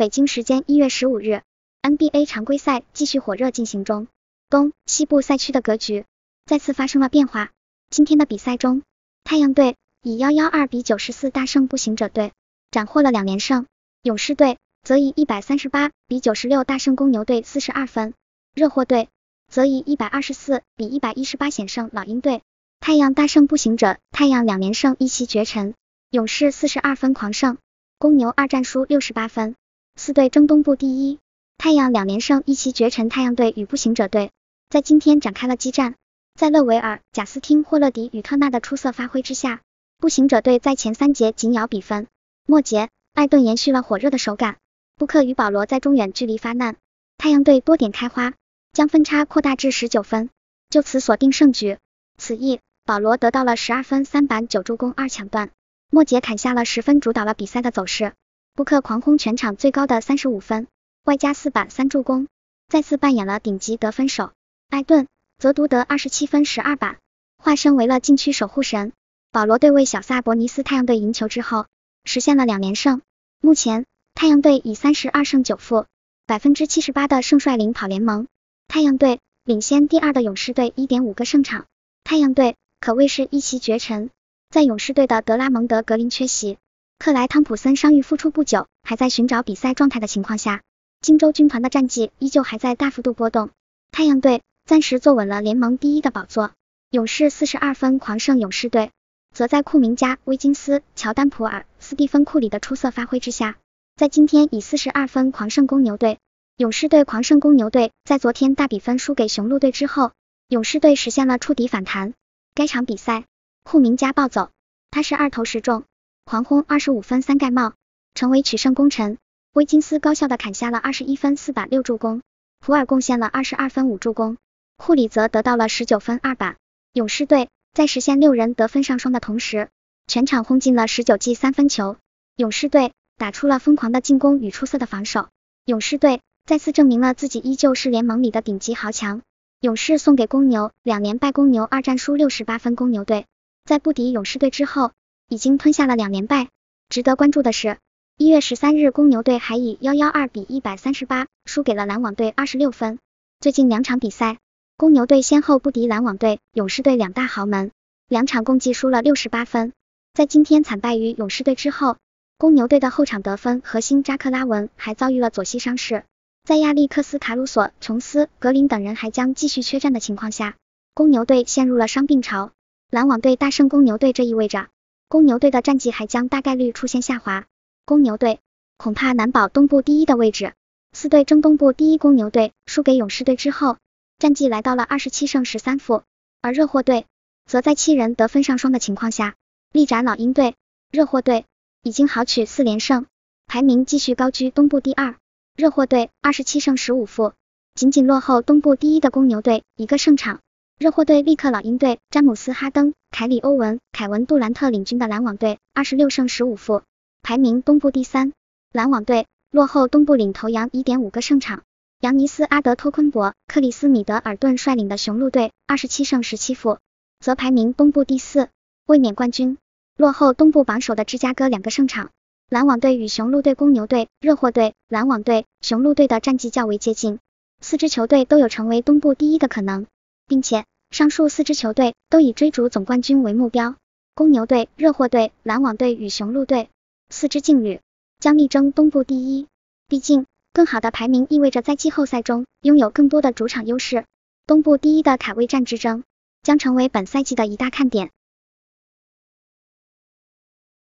北京时间一月十五日，NBA 常规赛继续火热进行中，东西部赛区的格局再次发生了变化。今天的比赛中，太阳队以幺幺二比九十四大胜步行者队，斩获了两连胜；勇士队则以一百三十八比九十六大胜公牛队四十二分；热火队则以一百二十四比一百一十八险胜老鹰队。太阳大胜步行者，太阳两连胜一骑绝尘；勇士四十二分狂胜，公牛二战输六十八分。四队争东部第一，太阳两连胜一骑绝尘。太阳队与步行者队在今天展开了激战。在勒维尔、贾斯汀、霍勒迪与特纳的出色发挥之下，步行者队在前三节紧咬比分。末节，艾顿延续了火热的手感，布克与保罗在中远距离发难，太阳队多点开花，将分差扩大至十九分，就此锁定胜局。此役，保罗得到了十二分、三板、九助攻、二抢断，末节砍下了十分，主导了比赛的走势。布克狂轰全场最高的三十五分，外加四板三助攻，再次扮演了顶级得分手。艾顿则独得二十七分十二板，化身为了禁区守护神。保罗队为小萨博尼斯，太阳队赢球之后实现了两连胜。目前太阳队以三十二胜九负，百分之七十八的胜率领跑联盟。太阳队领先第二的勇士队一点五个胜场，太阳队可谓是一骑绝尘。在勇士队的德拉蒙德格林缺席。克莱·汤普森伤愈复出不久，还在寻找比赛状态的情况下，金州军团的战绩依旧还在大幅度波动。太阳队暂时坐稳了联盟第一的宝座。勇士四十二分狂胜勇士队，则在库明加、威金斯、乔丹、普尔、斯蒂芬·库里的出色发挥之下，在今天以四十二分狂胜公牛队。勇士队狂胜公牛队，在昨天大比分输给雄鹿队之后，勇士队实现了触底反弹。该场比赛，库明加暴走，他是二投十中。狂轰二十五分三盖帽，成为取胜功臣。威金斯高效的砍下了二十一分四板六助攻，普尔贡献了二十二分五助攻，库里则得到了十九分二板。勇士队在实现六人得分上双的同时，全场轰进了十九记三分球。勇士队打出了疯狂的进攻与出色的防守，勇士队再次证明了自己依旧是联盟里的顶级豪强。勇士送给公牛两连败公牛二战输六十八分，公牛队在不敌勇士队之后。已经吞下了两连败。值得关注的是，一月十三日，公牛队还以幺幺二比一百三十八输给了篮网队二十六分。最近两场比赛，公牛队先后不敌篮网队、勇士队两大豪门，两场共计输了六十八分。在今天惨败于勇士队之后，公牛队的后场得分核心扎克拉文还遭遇了左膝伤势。在亚历克斯·卡鲁索、琼斯、格林等人还将继续缺战的情况下，公牛队陷入了伤病潮。篮网队大胜公牛队，这意味着。公牛队的战绩还将大概率出现下滑，公牛队恐怕难保东部第一的位置。四队争东部第一，公牛队输给勇士队之后，战绩来到了二十七胜十三负，而热火队则在七人得分上双的情况下力斩老鹰队，热火队已经豪取四连胜，排名继续高居东部第二。热火队二十七胜十五负，仅仅落后东部第一的公牛队一个胜场。热火队、立克、老鹰队、詹姆斯、哈登、凯里、欧文、凯文、杜兰特领军的篮网队，二十六胜十五负，排名东部第三。篮网队落后东部领头羊一点五个胜场。扬尼斯、阿德托昆博、克里斯、米德尔顿率领的雄鹿队，二十七胜十七负，则排名东部第四，卫冕冠军落后东部榜首的芝加哥两个胜场。篮网队与雄鹿队、公牛队、热火队、篮网队、雄鹿队的战绩较为接近，四支球队都有成为东部第一的可能，并且。上述四支球队都以追逐总冠军为目标，公牛队、热火队、篮网队与雄鹿队四支劲旅将力争东部第一。毕竟，更好的排名意味着在季后赛中拥有更多的主场优势。东部第一的卡位战之争将成为本赛季的一大看点。